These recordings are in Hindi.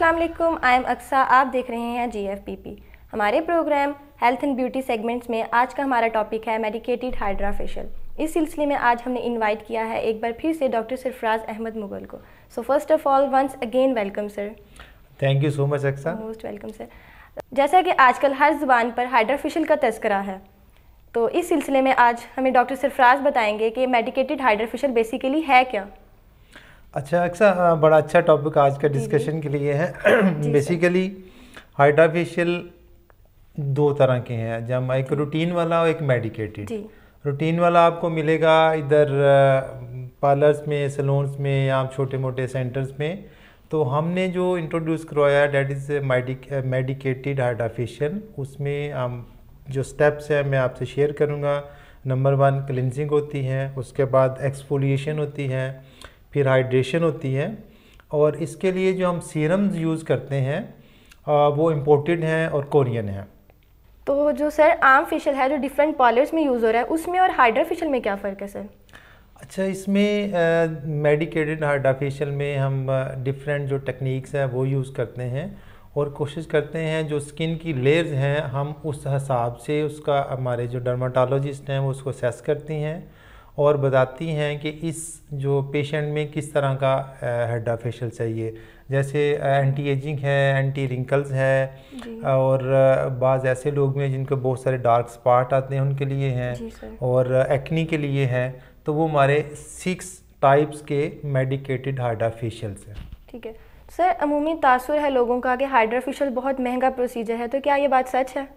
अस्सलाम वालेकुम आई एम अक्सा आप देख रहे हैं जीएफपीपी हमारे program health and beauty segments में आज का हमारा टॉपिक है मेडिकेटेड हाइड्रा फेशियल इस सिलसिले में आज हमने इनवाइट किया है एक बार फिर से डॉक्टर सरफराज अहमद मुगल को so first of all once again welcome sir thank you so much Aqsa most welcome sir जैसा कि आजकल हर जुबान पर हाइड्रा फेशियल का तस्करा है तो इस सिलसिले में आज हमें डॉक्टर सरफराज बताएंगे कि मेडिकेटेड हाइड्रा फेशियल बेसिकली है क्या अच्छा अक्सर बड़ा अच्छा टॉपिक आज का डिस्कशन के लिए है बेसिकली हाइड्रा फेशियल दो तरह के हैं जब एक रूटीन वाला और एक मेडिकेटेड रूटीन वाला आपको मिलेगा इधर पार्लर्स में सलोन्स में या छोटे मोटे सेंटर्स में तो हमने जो इंट्रोड्यूस करवाया that is medicated hydra facial उसमें हम जो स्टेप्स हैं मैं आपसे शेयर करूँगा नंबर वन क्लिनजिंग होती है उसके बाद एक्सफोलिएशन होती है फिर हाइड्रेशन होती है और इसके लिए जो हम सीरम्स यूज़ करते हैं आ, वो इम्पोर्टेड हैं और कोरियन हैं तो जो सर आम फेशियल है जो डिफरेंट पार्लर्स में यूज़ हो रहा है उसमें और हाइड्रा फेशियल में क्या फ़र्क है सर अच्छा इसमें मेडिकेटेड हाइड्रा फेशियल में हम डिफरेंट जो टेक्निक्स हैं वो यूज़ करते हैं और कोशिश करते हैं जो स्किन की लेयर्स हैं हम उस हिसाब से उसका हमारे जो डर्माटोलॉजिस्ट हैं वो उसको सेस करती हैं और बताती हैं कि इस जो पेशेंट में किस तरह का हेडा फेशियल चाहिए जैसे एंटी एजिंग है एंटी रिंकल्स है और बाज़ ऐसे लोग में जिनको बहुत सारे डार्क स्पॉट आते हैं उनके लिए हैं और एक्नी के लिए हैं तो वो हमारे सिक्स टाइप्स के मेडिकेटेड हाइड्रा फेशियल्स हैं ठीक है सर अमूमी तासर है लोगों का कि हाइड्रा फेशियल बहुत महंगा प्रोसीजर है तो क्या ये बात सच है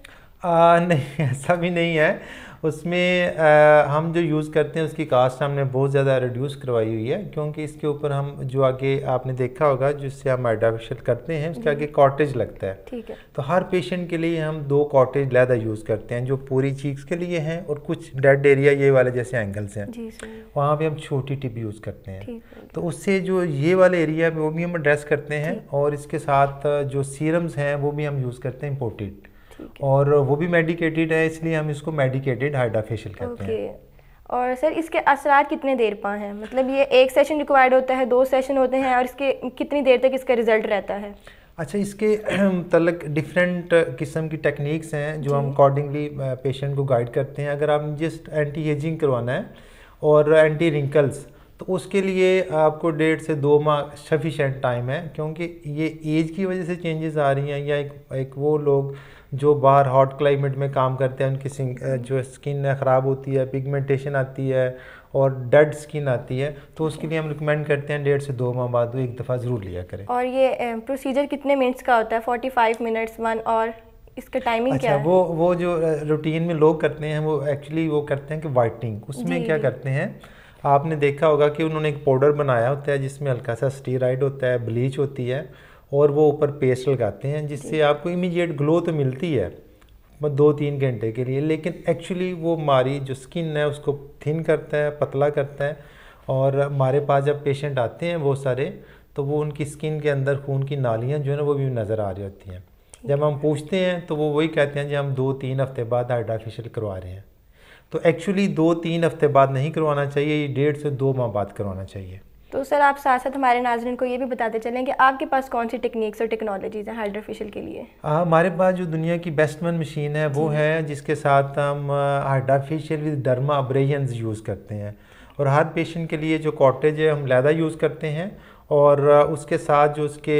आ, नहीं ऐसा भी नहीं है उसमें आ, हम जो यूज़ करते हैं उसकी कास्ट हमने बहुत ज़्यादा रिड्यूस करवाई हुई है क्योंकि इसके ऊपर हम जो आगे आपने देखा होगा जिससे हम आर्टिफिशियल करते हैं उसके हम्म। आगे कॉटेज लगता है ठीक है तो हर पेशेंट के लिए हम दो कॉटेज लहदा यूज़ करते हैं जो पूरी चीक्स के लिए हैं और कुछ डेड एरिया ये वाले जैसे एंगल्स हैं वहाँ पर हम छोटी टिप यूज़ करते हैं तो उससे जो ये वाले एरिया वो भी हम एड्रेस करते हैं और इसके साथ जो सीरम्स हैं वो भी हम यूज़ करते हैं इम्पोर्टेड और वो भी मेडिकेटेड है इसलिए हम इसको मेडिकेटेड हाइड्रा फेशियल कहते हैं और सर इसके असरात कितने देर पा हैं मतलब ये एक सेशन रिक्वायर्ड होता है दो सेशन होते हैं और इसके कितनी देर तक इसका रिजल्ट रहता है अच्छा इसके तलक डिफरेंट किस्म की टेक्निक्स हैं जो हम अकॉर्डिंगली पेशेंट को गाइड करते हैं अगर आप जस्ट एंटी एजिंग करवाना है और एंटी रिंकल्स तो उसके लिए आपको डेढ़ से दो माह सफिशेंट टाइम है क्योंकि ये एज की वजह से चेंजेस आ रही हैं या एक एक वो लोग जो बाहर हॉट क्लाइमेट में काम करते हैं उनकी जो स्किन है ख़राब होती है पिगमेंटेशन आती है और डेड स्किन आती है तो उसके लिए हम रिकमेंड करते हैं डेढ़ से दो माह बाद एक दफ़ा ज़रूर लिया करें और ये प्रोसीजर कितने मिनट्स का होता है फोर्टी फाइव मिनट्स वन और इसका टाइमिंग अच्छा, क्या है? वो वो जो रूटीन में लोग करते हैं वो एक्चुअली वो करते हैं कि वाइटिंग उसमें क्या करते हैं आपने देखा होगा कि उन्होंने एक पाउडर बनाया होता है जिसमें हल्का सा स्टीराइड होता है ब्लीच होती है और वो ऊपर पेस्ट लगाते हैं जिससे आपको इमीडिएट ग्लो तो मिलती है मतलब दो तीन घंटे के लिए लेकिन एक्चुअली वो हमारी जो स्किन है उसको थिन करता है पतला करता है और हमारे पास जब पेशेंट आते हैं बहुत सारे तो वो उनकी स्किन के अंदर खून की नालियाँ जो है ना वो भी नज़र आ रही होती हैं जब हम पूछते हैं तो वो वही कहते हैं जी हम दो तीन हफ्ते बाद हाइड्राफेशियल करवा रहे हैं तो एक्चुअली दो तीन हफ्ते बाद नहीं करवाना चाहिए ये डेढ़ से दो माह बाद करवाना चाहिए तो सर आप साथ साथ हमारे नाजरन को ये भी बताते चलें कि आपके पास कौन सी टेक्निक्स और टेक्नोलॉजीज़ हैं हाइड्रोफेशियल के लिए हमारे पास जो दुनिया की बेस्ट वन मशीन है वो है जिसके साथ हम hydrafacial with dermabrasion use करते हैं और हर पेशेंट के लिए जो कॉटेज है हम लैदा यूज़ करते हैं और उसके साथ जो उसके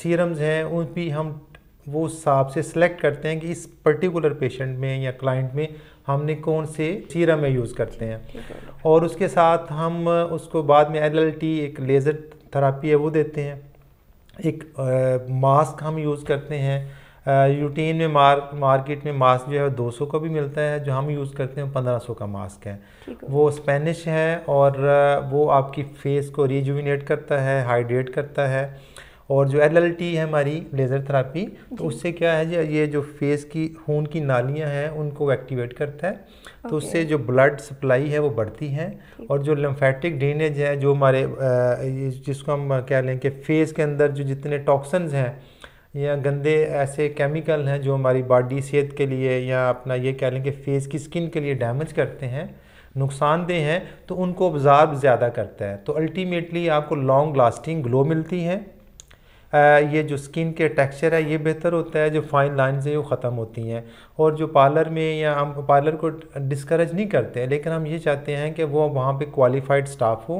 सीरम्स हैं उन भी हम वो हिसाब से सिलेक्ट करते हैं कि इस पर्टिकुलर पेशेंट में या क्लाइंट में हमने कौन से सीरम यूज़ करते हैं और उसके साथ हम उसको बाद में एल एक लेज़र थेरापी है वो देते हैं एक आ, मास्क हम यूज़ करते हैं यूटीन में मार मार्केट में मास्क जो है दो सौ का भी मिलता है जो हम यूज़ करते हैं पंद्रह सौ का मास्क है वो स्पेनिश है और वो आपकी फेस को रिजुविनेट करता है हाइड्रेट करता है और जो एल है हमारी लेज़र थेरापी तो उससे क्या है जी ये जो फेस की खून की नालियाँ हैं उनको एक्टिवेट करता है तो उससे जो ब्लड सप्लाई है वो बढ़ती है और जो लम्फेटिक ड्रेनेज है जो हमारे जिसको हम कह लें कि फेस के अंदर जो जितने टॉक्सन्स हैं या गंदे ऐसे केमिकल हैं जो हमारी बॉडी सेहत के लिए या अपना ये कह लें कि फेस की स्किन के लिए डैमेज करते हैं नुकसानदेह हैं तो उनको ऑब्ज़ार्व ज़्यादा करता है तो अल्टीमेटली आपको लॉन्ग लास्टिंग ग्लो मिलती है ये जो स्किन के टेक्सचर है ये बेहतर होता है जो फाइन लाइन्स हैं वो ख़त्म होती हैं और जो पार्लर में या हम पार्लर को डिस्करेज नहीं करते हैं लेकिन हम ये चाहते हैं कि वो वहाँ पे क्वालिफाइड स्टाफ हो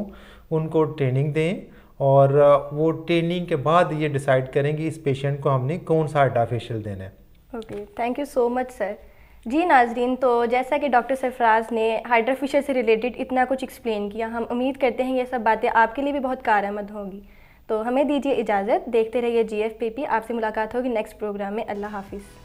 उनको ट्रेनिंग दें और वो ट्रेनिंग के बाद ये डिसाइड करें कि इस पेशेंट को हमने कौन सा आर्टा देना है okay thank you so much sir ji Nazreen तो जैसा कि डॉक्टर सरफराज ने हाइड्राफिशर से रिलेटेड इतना कुछ एक्सप्लेन किया हम उम्मीद करते हैं ये सब बातें आपके लिए भी बहुत कार होंगी तो हमें दीजिए इजाज़त देखते रहिए जी आपसे मुलाकात होगी नेक्स्ट प्रोग्राम में अल्लाह हाफिज़